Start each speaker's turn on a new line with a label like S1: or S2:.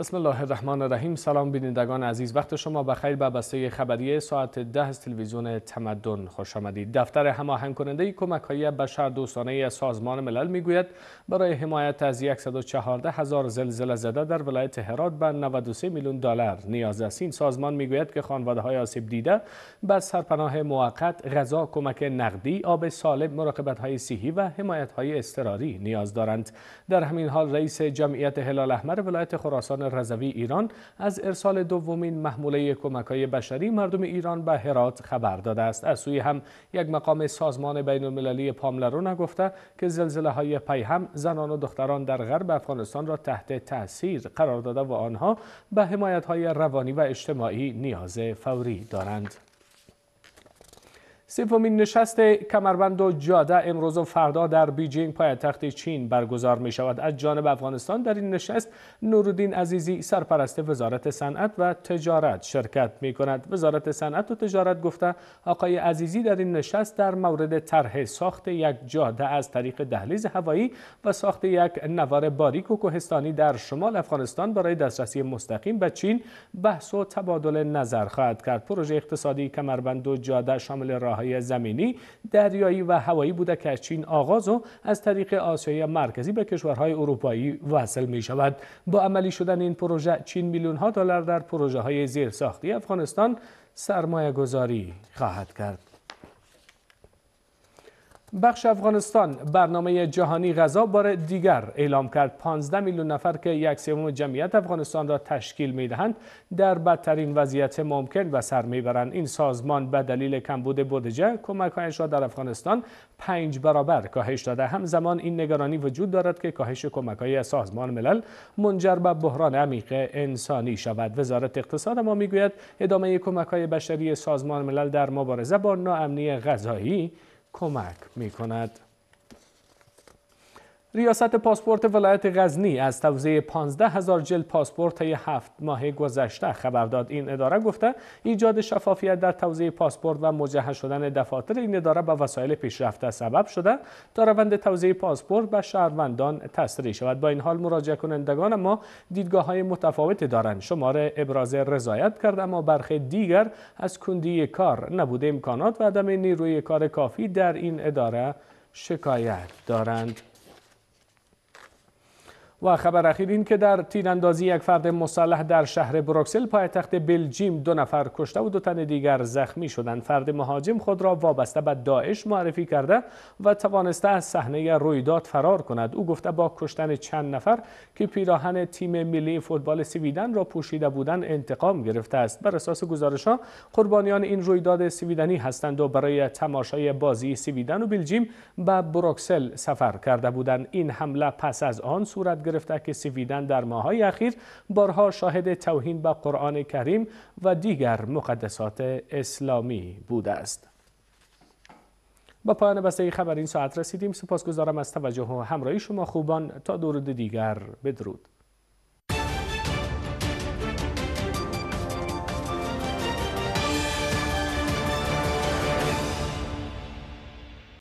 S1: بسم الله الرحمن الرحیم سلام بینندگان عزیز وقت شما بخیر به بسته خبری ساعت ده از تلویزیون تمدن خوش آمدید دفتر هماهنگ کننده کمک های بشر دوستانه سازمان ملل میگوید برای حمایت از 114 هزار زلزله زده در ولایت هرات به 93 میلیون دلار نیاز است این سازمان میگوید که خانواده های آسیب دیده به سرپناه موقت غذا کمک نقدی آب سالم مراقبت های صحی و حمایت های اضطراری نیاز دارند در همین حال رئیس جمعیت هلال احمر ولایت خراسان رضوی ایران از ارسال دومین محموله های بشری مردم ایران به هرات خبر داده است از سوی هم یک مقام سازمان بین المللی پاملرو نگفته که زلزله های پیهم زنان و دختران در غرب افغانستان را تحت تاثیر قرار داده و آنها به حمایت های روانی و اجتماعی نیاز فوری دارند سومین نشست کمربند و جاده امروز و فردا در بیجینگ پایتخت چین برگزار می شود از جانب افغانستان در این نشست نورالدین عزیزی سرپرست وزارت صنعت و تجارت شرکت می کند وزارت صنعت و تجارت گفته آقای عزیزی در این نشست در مورد طرح ساخت یک جاده از طریق دهلیز هوایی و ساخت یک نوار باریک و کوهستانی در شمال افغانستان برای دسترسی مستقیم به چین بحث و تبادل نظر خواهد کرد پروژه اقتصادی کمربند و جاده شامل راه های زمینی، دریایی و هوایی بوده که از چین آغاز و از طریق آسیای مرکزی به کشورهای اروپایی وصل می شود. با عملی شدن این پروژه چین میلیون ها دلار در پروژه های زیرساختی افغانستان سرمایه گذاری خواهد کرد. بخش افغانستان برنامه جهانی غذا بار دیگر اعلام کرد 15 میلیون نفر که یک سوم جمعیت افغانستان را تشکیل میدهند در بدترین وضعیت ممکن به سر می برند این سازمان به دلیل کمبود بودجه کمکهایش را در افغانستان پنج برابر کاهش داده همزمان این نگرانی وجود دارد که کاهش های سازمان ملل منجر به بحران عمیق انسانی شود وزارت اقتصاد ما میگوید ادامه های بشری سازمان ملل در مبارزه با ناامنی غذایی کمک می کند. ریاست پاسپورت ولایت غزنی از توزیع 15 هزار جلد پاسپورت طی هفت ماه گذشته خبر داد این اداره گفته ایجاد شفافیت در توزیع پاسپورت و مجهز شدن دفاتر این اداره به وسایل پیشرفته سبب شده تا روند توزیع پاسپورت به شهروندان تسریع شود با این حال مراجع کنندگان ما دیدگاه های متفاوتی دارند شماره ابراز رضایت کرد اما برخی دیگر از کندی کار نبوده امکانات و عدم نیروی کار کافی در این اداره شکایت دارند و خبر اخیر این که در تیراندازی یک فرد مسلح در شهر بروکسل پایتخت بلژیم دو نفر کشته و دو تن دیگر زخمی شدند فرد مهاجم خود را وابسته به داعش معرفی کرده و توانسته از صحنه رویداد فرار کند او گفته با کشتن چند نفر که پیراهن تیم ملی فوتبال سویدن را پوشیده بودند انتقام گرفته است بر اساس گزارش ها قربانیان این رویداد سویدنی هستند و برای تماشای بازی سویدن و بلژیم به بروکسل سفر کرده بودند این حمله پس از آن صورت گرفته که سویدن در ماهای اخیر بارها شاهد توهین به قرآن کریم و دیگر مقدسات اسلامی بوده است با پایان بسته خبر این ساعت رسیدیم سپاسگزارم از توجه و همراهی شما خوبان تا دورود دیگر بدرود